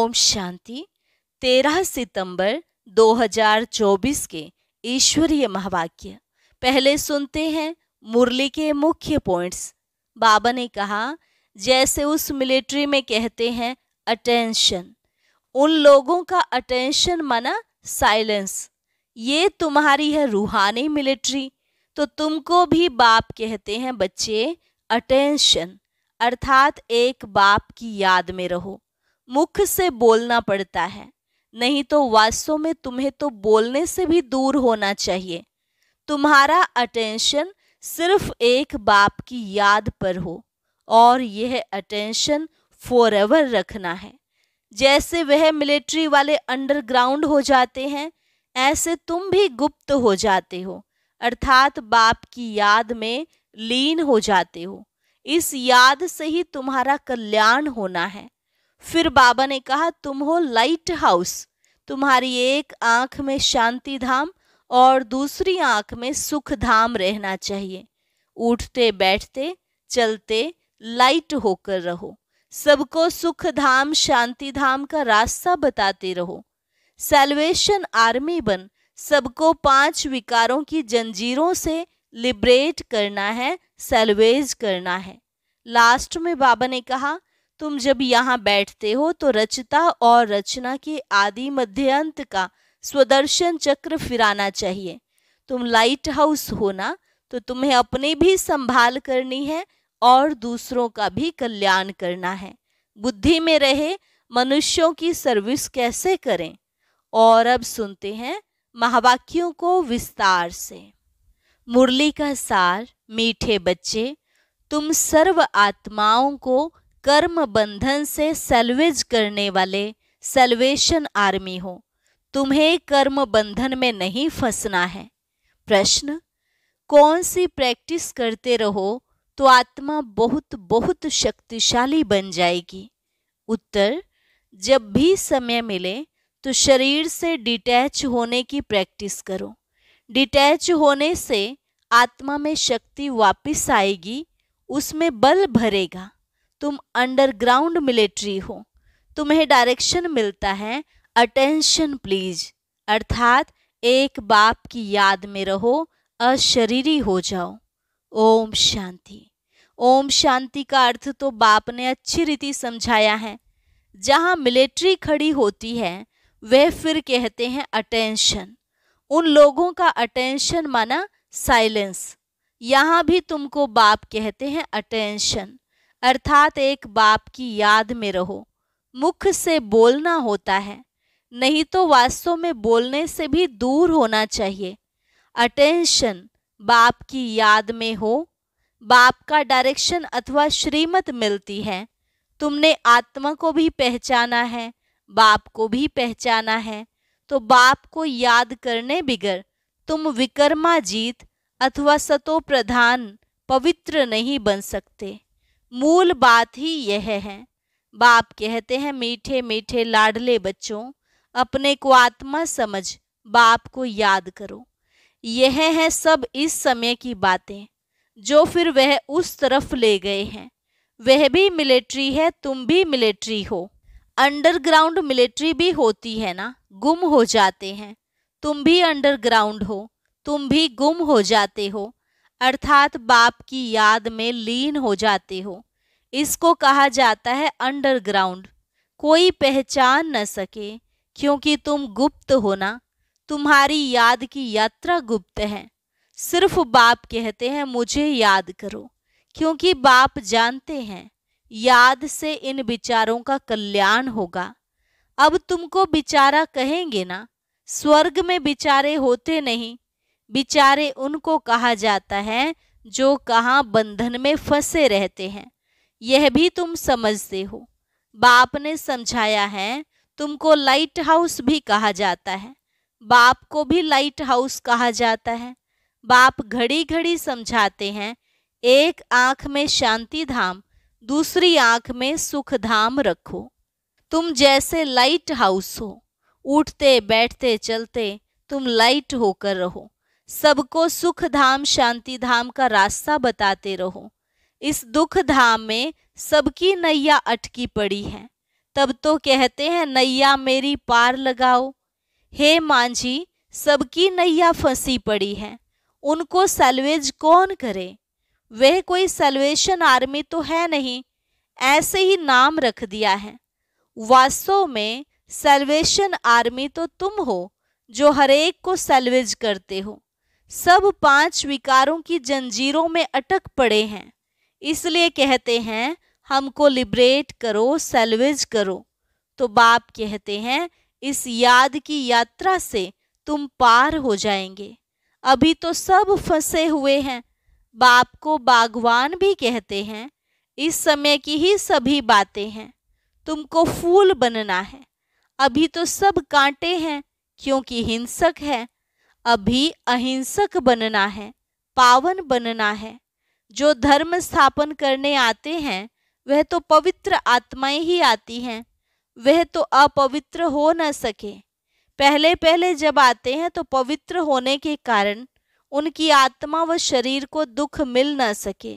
ओम शांति 13 सितंबर 2024 के ईश्वरीय महावाक्य पहले सुनते हैं मुरली के मुख्य पॉइंट्स बाबा ने कहा जैसे उस मिलिट्री में कहते हैं अटेंशन उन लोगों का अटेंशन माना साइलेंस ये तुम्हारी है रूहानी मिलिट्री तो तुमको भी बाप कहते हैं बच्चे अटेंशन अर्थात एक बाप की याद में रहो मुख से बोलना पड़ता है नहीं तो वास्तव में तुम्हें तो बोलने से भी दूर होना चाहिए तुम्हारा अटेंशन सिर्फ एक बाप की याद पर हो और यह अटेंशन फॉर एवर रखना है जैसे वह मिलिट्री वाले अंडरग्राउंड हो जाते हैं ऐसे तुम भी गुप्त हो जाते हो अर्थात बाप की याद में लीन हो जाते हो इस याद से ही तुम्हारा कल्याण होना है फिर बाबा ने कहा तुम हो लाइट हाउस तुम्हारी एक आंख में शांति धाम और दूसरी आंख में सुख धाम रहना चाहिए उठते बैठते चलते लाइट होकर रहो सबको सुख धाम शांति धाम का रास्ता बताते रहो सेल्वेशन आर्मी बन सबको पांच विकारों की जंजीरों से लिबरेट करना है सेल्वेज करना है लास्ट में बाबा ने कहा तुम जब यहाँ बैठते हो तो रचता और रचना के आदि अंत का स्वदर्शन चक्र फिराना चाहिए तुम लाइट हाउस होना तो तुम्हें अपने भी संभाल करनी है और दूसरों का भी कल्याण करना है बुद्धि में रहे मनुष्यों की सर्विस कैसे करें और अब सुनते हैं महावाक्यों को विस्तार से मुरली का सार मीठे बच्चे तुम सर्व आत्माओं को कर्म बंधन से सेल्वेज करने वाले सेल्वेशन आर्मी हो तुम्हें कर्म बंधन में नहीं फंसना है प्रश्न कौन सी प्रैक्टिस करते रहो तो आत्मा बहुत बहुत शक्तिशाली बन जाएगी उत्तर जब भी समय मिले तो शरीर से डिटैच होने की प्रैक्टिस करो डिटैच होने से आत्मा में शक्ति वापस आएगी उसमें बल भरेगा तुम अंडरग्राउंड मिलिट्री हो तुम्हें डायरेक्शन मिलता है अटेंशन प्लीज अर्थात एक बाप की याद में रहो अशरीरी हो जाओ ओम शांति ओम शांति का अर्थ तो बाप ने अच्छी रीति समझाया है जहाँ मिलिट्री खड़ी होती है वह फिर कहते हैं अटेंशन उन लोगों का अटेंशन माना साइलेंस यहाँ भी तुमको बाप कहते हैं अटेंशन अर्थात एक बाप की याद में रहो मुख से बोलना होता है नहीं तो वास्तव में बोलने से भी दूर होना चाहिए अटेंशन बाप की याद में हो बाप का डायरेक्शन अथवा श्रीमत मिलती है तुमने आत्मा को भी पहचाना है बाप को भी पहचाना है तो बाप को याद करने बिगर तुम विकर्माजीत अथवा सतो प्रधान पवित्र नहीं बन सकते मूल बात ही यह है बाप कहते हैं मीठे मीठे लाडले बच्चों अपने को आत्मा समझ बाप को याद करो यह है सब इस समय की बातें जो फिर वह उस तरफ ले गए हैं वह भी मिलिट्री है तुम भी मिलिट्री हो अंडरग्राउंड मिलिट्री भी होती है ना गुम हो जाते हैं तुम भी अंडरग्राउंड हो तुम भी गुम हो जाते हो अर्थात बाप की याद में लीन हो जाते हो इसको कहा जाता है अंडरग्राउंड कोई पहचान न सके क्योंकि तुम गुप्त हो ना तुम्हारी याद की यात्रा गुप्त है सिर्फ बाप कहते हैं मुझे याद करो क्योंकि बाप जानते हैं याद से इन विचारों का कल्याण होगा अब तुमको बिचारा कहेंगे ना स्वर्ग में बिचारे होते नहीं बिचारे उनको कहा जाता है जो कहाँ बंधन में फंसे रहते हैं यह भी तुम समझते हो बाप ने समझाया है तुमको लाइट हाउस भी कहा जाता है बाप को भी लाइट हाउस कहा जाता है बाप घड़ी घड़ी समझाते हैं एक आंख में शांति धाम दूसरी आंख में सुख धाम रखो तुम जैसे लाइट हाउस हो उठते बैठते चलते तुम लाइट होकर रहो सबको सुख धाम शांति धाम का रास्ता बताते रहो इस दुख धाम में सबकी नैया अटकी पड़ी है तब तो कहते हैं नैया मेरी पार लगाओ हे मांझी सबकी नैया फंसी पड़ी है उनको सलवेज कौन करे वह कोई सलवेशन आर्मी तो है नहीं ऐसे ही नाम रख दिया है वास्तव में सलवेशन आर्मी तो तुम हो जो हरेक को सलवेज करते हो सब पांच विकारों की जंजीरों में अटक पड़े हैं इसलिए कहते हैं हमको लिबरेट करो सेल्वेज करो तो बाप कहते हैं इस याद की यात्रा से तुम पार हो जाएंगे अभी तो सब फंसे हुए हैं बाप को बागवान भी कहते हैं इस समय की ही सभी बातें हैं तुमको फूल बनना है अभी तो सब कांटे हैं क्योंकि हिंसक है अभी अहिंसक बनना है पावन बनना है जो धर्म स्थापन करने आते हैं वह तो पवित्र आत्माएं ही आती हैं वह तो अपवित्र हो न सके पहले पहले जब आते हैं तो पवित्र होने के कारण उनकी आत्मा व शरीर को दुख मिल न सके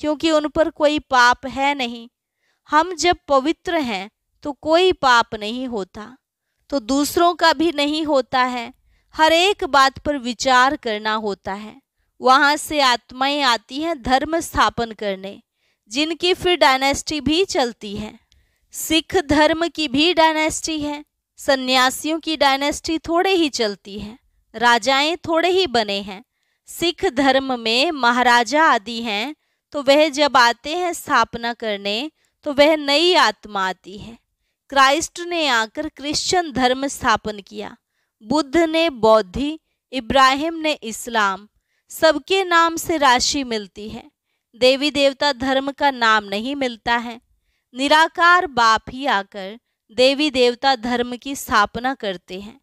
क्योंकि उन पर कोई पाप है नहीं हम जब पवित्र हैं तो कोई पाप नहीं होता तो दूसरों का भी नहीं होता है हर एक बात पर विचार करना होता है वहाँ से आत्माएं आती हैं धर्म स्थापन करने जिनकी फिर डायनेस्टी भी चलती है सिख धर्म की भी डायनेस्टी है सन्यासियों की डायनेस्टी थोड़े ही चलती है राजाएं थोड़े ही बने हैं सिख धर्म में महाराजा आदि हैं तो वह जब आते हैं स्थापना करने तो वह नई आत्मा आती है क्राइस्ट ने आकर क्रिश्चियन धर्म स्थापन किया बुद्ध ने बौद्धि इब्राहिम ने इस्लाम सबके नाम से राशि मिलती है देवी देवता धर्म का नाम नहीं मिलता है निराकार बाप ही आकर देवी देवता धर्म की स्थापना करते हैं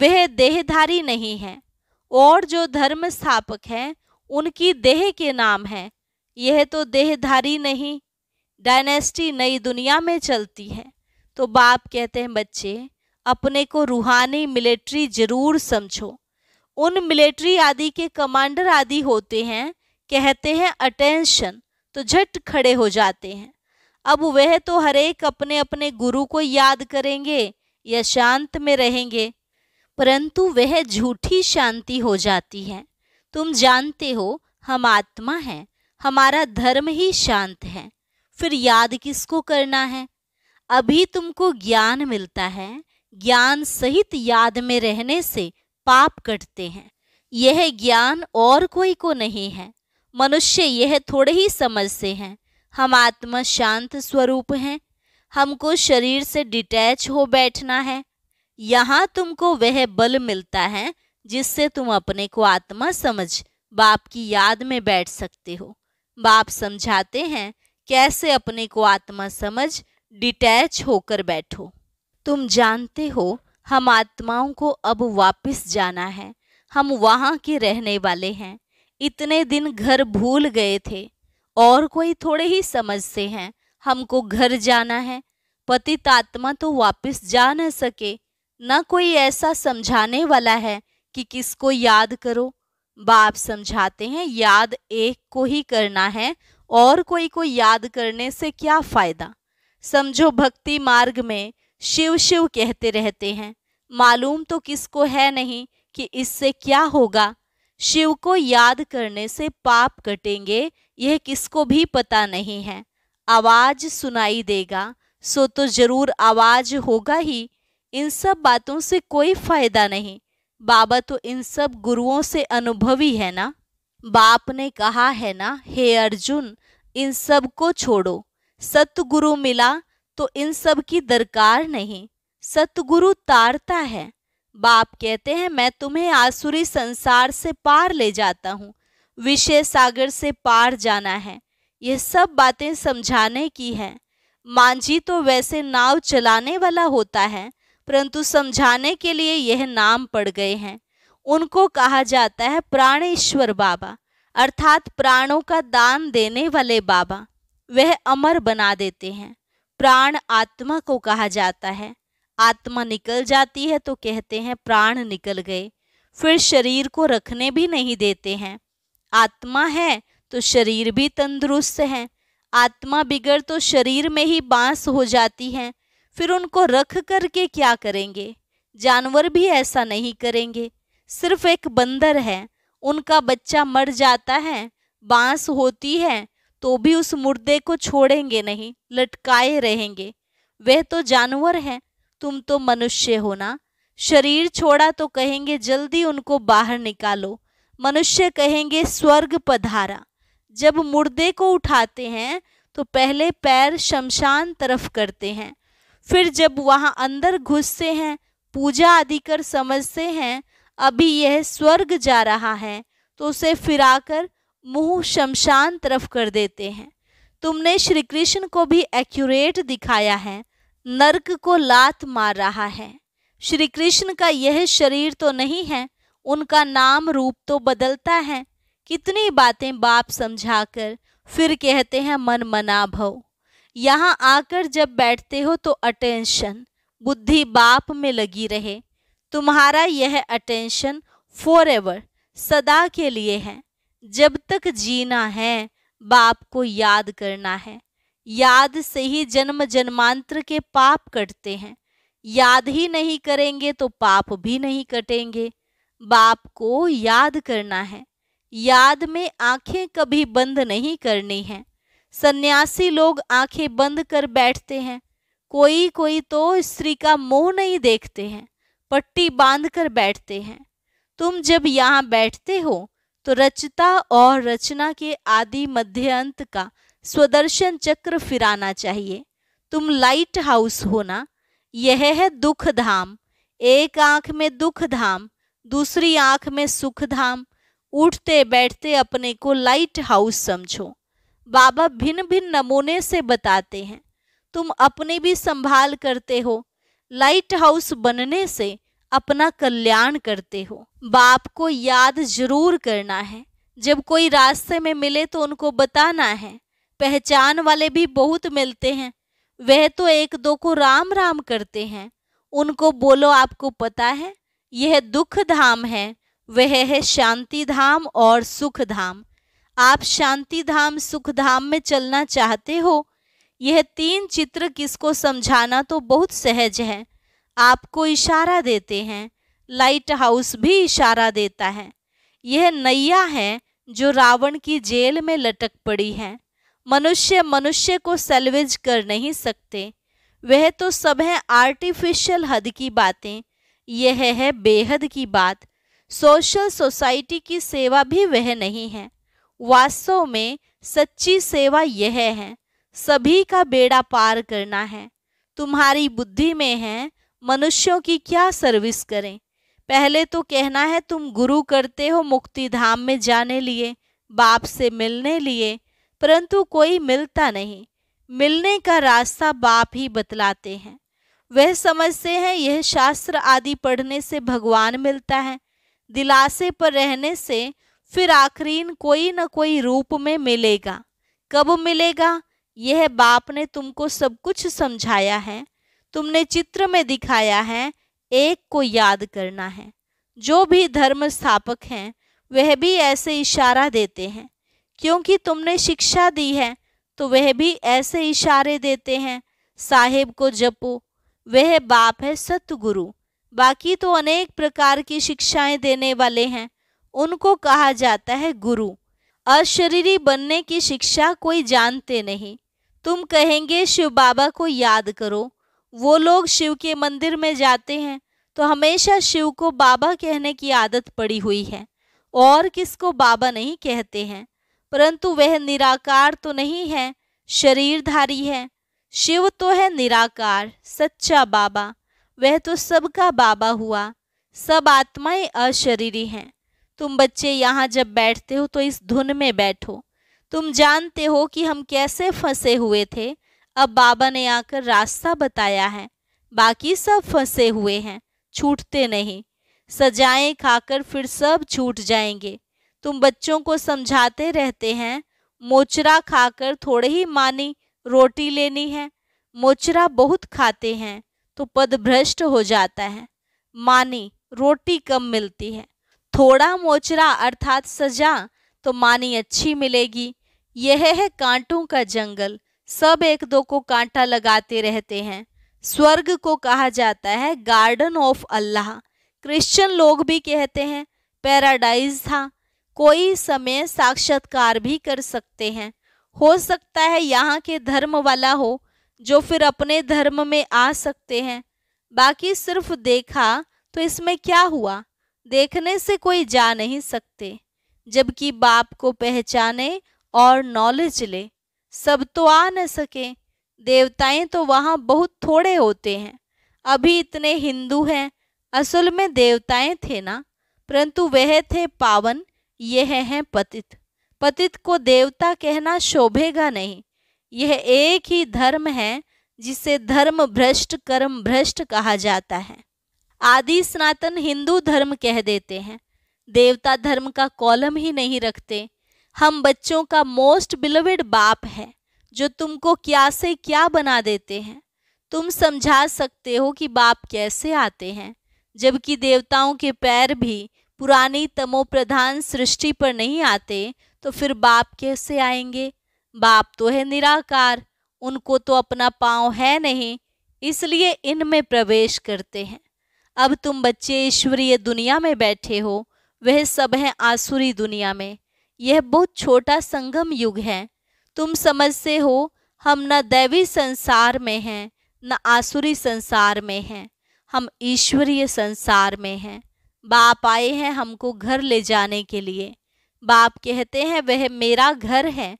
वह देहधारी नहीं है और जो धर्म स्थापक हैं उनकी देह के नाम है यह तो देहधारी नहीं डायनेस्टी नई दुनिया में चलती है तो बाप कहते हैं बच्चे अपने को रूहानी मिलिट्री जरूर समझो उन मिलिट्री आदि के कमांडर आदि होते हैं कहते हैं अटेंशन तो झट खड़े हो जाते हैं अब वह तो हरेक अपने अपने गुरु को याद करेंगे या शांत में रहेंगे परंतु वह झूठी शांति हो जाती है तुम जानते हो हम आत्मा हैं हमारा धर्म ही शांत है फिर याद किसको करना है अभी तुमको ज्ञान मिलता है ज्ञान सहित याद में रहने से पाप कटते हैं यह ज्ञान और कोई को नहीं है मनुष्य यह थोड़े ही समझ से हैं हम आत्मा शांत स्वरूप हैं हमको शरीर से डिटैच हो बैठना है यहाँ तुमको वह बल मिलता है जिससे तुम अपने को आत्मा समझ बाप की याद में बैठ सकते हो बाप समझाते हैं कैसे अपने को आत्मा समझ डिटैच होकर बैठो तुम जानते हो हम आत्माओं को अब वापस जाना है हम वहाँ के रहने वाले हैं इतने दिन घर भूल गए थे और कोई थोड़े ही समझते हैं हमको घर जाना है पतित आत्मा तो वापस जा न सके न कोई ऐसा समझाने वाला है कि किसको याद करो बाप समझाते हैं याद एक को ही करना है और कोई को याद करने से क्या फायदा समझो भक्ति मार्ग में शिव शिव कहते रहते हैं मालूम तो किसको है नहीं कि इससे क्या होगा शिव को याद करने से पाप कटेंगे यह किसको भी पता नहीं है आवाज सुनाई देगा सो तो जरूर आवाज होगा ही इन सब बातों से कोई फायदा नहीं बाबा तो इन सब गुरुओं से अनुभवी है ना बाप ने कहा है ना हे अर्जुन इन सब को छोड़ो सतगुरु मिला तो इन सब की दरकार नहीं सतगुरु तारता है बाप कहते हैं मैं तुम्हें आसुरी संसार से पार ले जाता हूँ विषय सागर से पार जाना है यह सब बातें समझाने की है मांझी तो वैसे नाव चलाने वाला होता है परंतु समझाने के लिए यह नाम पड़ गए हैं उनको कहा जाता है प्राणेश्वर बाबा अर्थात प्राणों का दान देने वाले बाबा वह अमर बना देते हैं प्राण आत्मा को कहा जाता है आत्मा निकल जाती है तो कहते हैं प्राण निकल गए फिर शरीर को रखने भी नहीं देते हैं आत्मा है तो शरीर भी तंदुरुस्त है आत्मा बिगड़ तो शरीर में ही बांस हो जाती है फिर उनको रख करके क्या करेंगे जानवर भी ऐसा नहीं करेंगे सिर्फ एक बंदर है उनका बच्चा मर जाता है बांस होती है तो भी उस मुर्दे को छोड़ेंगे नहीं लटकाए रहेंगे वह तो जानवर हैं तुम तो मनुष्य हो ना शरीर छोड़ा तो कहेंगे जल्दी उनको बाहर निकालो मनुष्य कहेंगे स्वर्ग पधारा जब मुर्दे को उठाते हैं तो पहले पैर शमशान तरफ करते हैं फिर जब वहाँ अंदर घुसते हैं पूजा आदि कर समझते हैं अभी यह स्वर्ग जा रहा है तो उसे फिराकर मुंह शमशान तरफ कर देते हैं तुमने श्री कृष्ण को भी एक्यूरेट दिखाया है नरक को लात मार रहा है श्री कृष्ण का यह शरीर तो नहीं है उनका नाम रूप तो बदलता है कितनी बातें बाप समझाकर फिर कहते हैं मन मना भव यहाँ आकर जब बैठते हो तो अटेंशन बुद्धि बाप में लगी रहे तुम्हारा यह अटेंशन फॉर एवर सदा के लिए है जब तक जीना है बाप को याद करना है याद से ही जन्म जन्मांतर के पाप कटते हैं याद ही नहीं करेंगे तो पाप भी नहीं कटेंगे बाप को याद करना है याद में आंखें कभी बंद नहीं करनी है सन्यासी लोग आंखें बंद कर बैठते हैं कोई कोई तो स्त्री का मुंह नहीं देखते हैं पट्टी बांध कर बैठते हैं तुम जब यहाँ बैठते हो तो रचता और रचना के आदि मध्य अंत का स्वदर्शन चक्र फिराना चाहिए तुम लाइट हाउस होना यह है दुख धाम एक आंख में दुख धाम दूसरी आंख में सुख धाम उठते बैठते अपने को लाइट हाउस समझो बाबा भिन्न भिन्न नमूने से बताते हैं तुम अपने भी संभाल करते हो लाइट हाउस बनने से अपना कल्याण करते हो बाप को याद जरूर करना है जब कोई रास्ते में मिले तो उनको बताना है पहचान वाले भी बहुत मिलते हैं वह तो एक दो को राम राम करते हैं उनको बोलो आपको पता है यह दुख धाम है वह है शांति धाम और सुख धाम आप शांति धाम सुख धाम में चलना चाहते हो यह तीन चित्र किसको समझाना तो बहुत सहज है आपको इशारा देते हैं लाइट हाउस भी इशारा देता है यह नैया है जो रावण की जेल में लटक पड़ी है मनुष्य मनुष्य को सेल्वेज कर नहीं सकते वह तो सब है आर्टिफिशियल हद की बातें यह है बेहद की बात सोशल सोसाइटी की सेवा भी वह नहीं है वास्तव में सच्ची सेवा यह है सभी का बेड़ा पार करना है तुम्हारी बुद्धि में है मनुष्यों की क्या सर्विस करें पहले तो कहना है तुम गुरु करते हो मुक्ति धाम में जाने लिए बाप से मिलने लिए परंतु कोई मिलता नहीं मिलने का रास्ता बाप ही बतलाते हैं वह समझते हैं यह शास्त्र आदि पढ़ने से भगवान मिलता है दिलासे पर रहने से फिर आखरीन कोई न कोई रूप में मिलेगा कब मिलेगा यह बाप ने तुमको सब कुछ समझाया है तुमने चित्र में दिखाया है एक को याद करना है जो भी धर्म स्थापक हैं वह भी ऐसे इशारा देते हैं क्योंकि तुमने शिक्षा दी है तो वह भी ऐसे इशारे देते हैं साहेब को जपो वह बाप है सतगुरु बाकी तो अनेक प्रकार की शिक्षाएं देने वाले हैं उनको कहा जाता है गुरु अशरीरी बनने की शिक्षा कोई जानते नहीं तुम कहेंगे शिव बाबा को याद करो वो लोग शिव के मंदिर में जाते हैं तो हमेशा शिव को बाबा कहने की आदत पड़ी हुई है और किसको बाबा नहीं कहते हैं परंतु वह निराकार तो नहीं है शरीरधारी है शिव तो है निराकार सच्चा बाबा वह तो सबका बाबा हुआ सब आत्माएं अशरीरी हैं तुम बच्चे यहाँ जब बैठते हो तो इस धुन में बैठो तुम जानते हो कि हम कैसे फंसे हुए थे अब बाबा ने आकर रास्ता बताया है बाकी सब फंसे हुए हैं छूटते नहीं सजाएं खाकर फिर सब छूट जाएंगे तुम बच्चों को समझाते रहते हैं मोचरा खाकर थोड़े ही मानी रोटी लेनी है मोचरा बहुत खाते हैं तो पद भ्रष्ट हो जाता है मानी रोटी कम मिलती है थोड़ा मोचरा अर्थात सजा तो मानी अच्छी मिलेगी यह है कांटों का जंगल सब एक दो को कांटा लगाते रहते हैं स्वर्ग को कहा जाता है गार्डन ऑफ अल्लाह क्रिश्चियन लोग भी कहते हैं पैराडाइज था कोई समय साक्षात्कार भी कर सकते हैं हो सकता है यहाँ के धर्म वाला हो जो फिर अपने धर्म में आ सकते हैं बाकी सिर्फ देखा तो इसमें क्या हुआ देखने से कोई जा नहीं सकते जबकि बाप को पहचाने और नॉलेज ले सब तो आ न सके देवताएं तो वहाँ बहुत थोड़े होते हैं अभी इतने हिंदू हैं असल में देवताएं थे ना परंतु वह थे पावन यह हैं पतित पतित को देवता कहना शोभेगा नहीं यह एक ही धर्म है जिसे धर्म भ्रष्ट कर्म भ्रष्ट कहा जाता है आदि सनातन हिंदू धर्म कह देते हैं देवता धर्म का कॉलम ही नहीं रखते हम बच्चों का मोस्ट बिलवेड बाप है जो तुमको क्या से क्या बना देते हैं तुम समझा सकते हो कि बाप कैसे आते हैं जबकि देवताओं के पैर भी पुरानी तमोप्रधान सृष्टि पर नहीं आते तो फिर बाप कैसे आएंगे बाप तो है निराकार उनको तो अपना पाँव है नहीं इसलिए इनमें प्रवेश करते हैं अब तुम बच्चे ईश्वरीय दुनिया में बैठे हो वह सब हैं आसुरी दुनिया में यह बहुत छोटा संगम युग है तुम समझते हो हम न दैवी संसार में हैं न आसुरी संसार में हैं हम ईश्वरीय संसार में हैं बाप आए हैं हमको घर ले जाने के लिए बाप कहते हैं वह मेरा घर है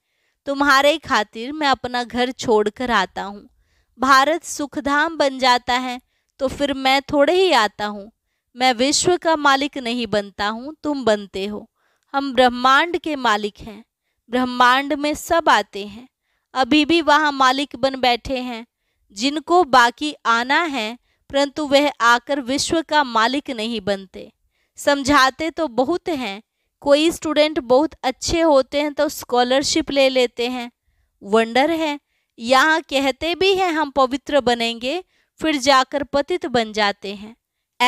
तुम्हारे खातिर मैं अपना घर छोड़कर आता हूँ भारत सुखधाम बन जाता है तो फिर मैं थोड़े ही आता हूँ मैं विश्व का मालिक नहीं बनता हूँ तुम बनते हो हम ब्रह्मांड के मालिक हैं ब्रह्मांड में सब आते हैं अभी भी वहाँ मालिक बन बैठे हैं जिनको बाकी आना है परंतु वह आकर विश्व का मालिक नहीं बनते समझाते तो बहुत हैं कोई स्टूडेंट बहुत अच्छे होते हैं तो स्कॉलरशिप ले लेते हैं वंडर है यहाँ कहते भी हैं हम पवित्र बनेंगे फिर जाकर पतित बन जाते हैं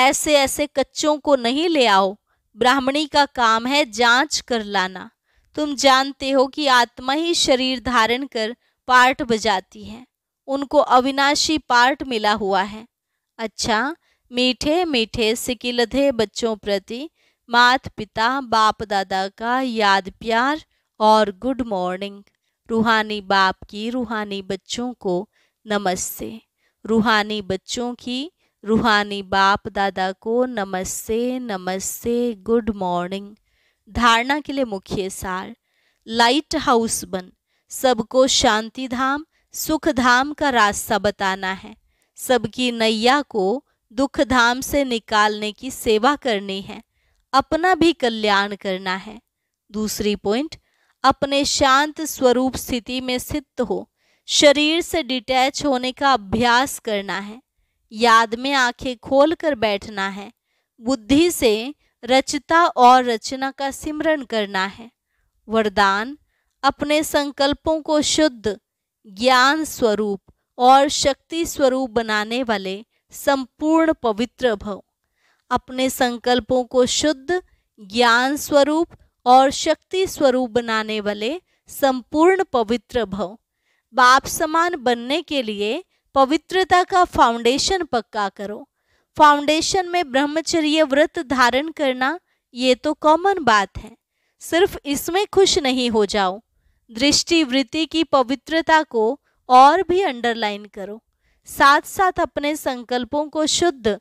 ऐसे ऐसे कच्चों को नहीं ले आओ ब्राह्मणी का काम है जांच कर लाना तुम जानते हो कि आत्मा ही शरीर धारण कर पार्ट बजाती है उनको अविनाशी पार्ट मिला हुआ है अच्छा मीठे मीठे सिकिलधे बच्चों प्रति मात पिता बाप दादा का याद प्यार और गुड मॉर्निंग रूहानी बाप की रूहानी बच्चों को नमस्ते रूहानी बच्चों की रूहानी बाप दादा को नमस्ते नमस्ते गुड मॉर्निंग धारणा के लिए मुख्य सार लाइट हाउस बन सबको शांति धाम सुख धाम का रास्ता बताना है सबकी नैया को दुख धाम से निकालने की सेवा करनी है अपना भी कल्याण करना है दूसरी पॉइंट अपने शांत स्वरूप स्थिति में स्थित हो शरीर से डिटैच होने का अभ्यास करना है याद में आंखें खोलकर बैठना है बुद्धि से रचता और रचना का सिमरन करना है वरदान अपने संकल्पों को शुद्ध ज्ञान स्वरूप और शक्ति स्वरूप बनाने वाले संपूर्ण पवित्र भव अपने संकल्पों को शुद्ध ज्ञान स्वरूप और शक्ति स्वरूप बनाने वाले संपूर्ण पवित्र भव बाप समान बनने के लिए पवित्रता का फाउंडेशन पक्का करो फाउंडेशन में ब्रह्मचर्य व्रत धारण करना ये तो कॉमन बात है सिर्फ इसमें खुश नहीं हो जाओ दृष्टि वृत्ति की पवित्रता को और भी अंडरलाइन करो साथ साथ अपने संकल्पों को शुद्ध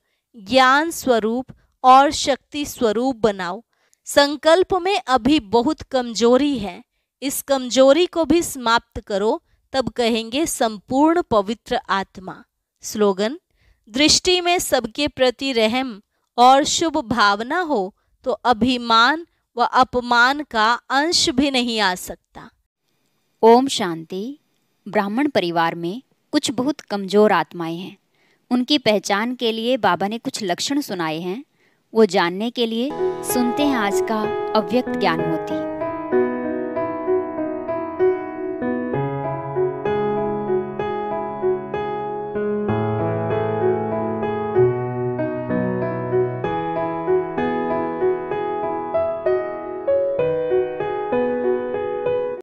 ज्ञान स्वरूप और शक्ति स्वरूप बनाओ संकल्प में अभी बहुत कमजोरी है इस कमजोरी को भी समाप्त करो तब कहेंगे संपूर्ण पवित्र आत्मा स्लोगन दृष्टि में सबके प्रति रहम और शुभ भावना हो तो अभिमान व अपमान का अंश भी नहीं आ सकता ओम शांति ब्राह्मण परिवार में कुछ बहुत कमजोर आत्माएं हैं उनकी पहचान के लिए बाबा ने कुछ लक्षण सुनाए हैं वो जानने के लिए सुनते हैं आज का अव्यक्त ज्ञान होती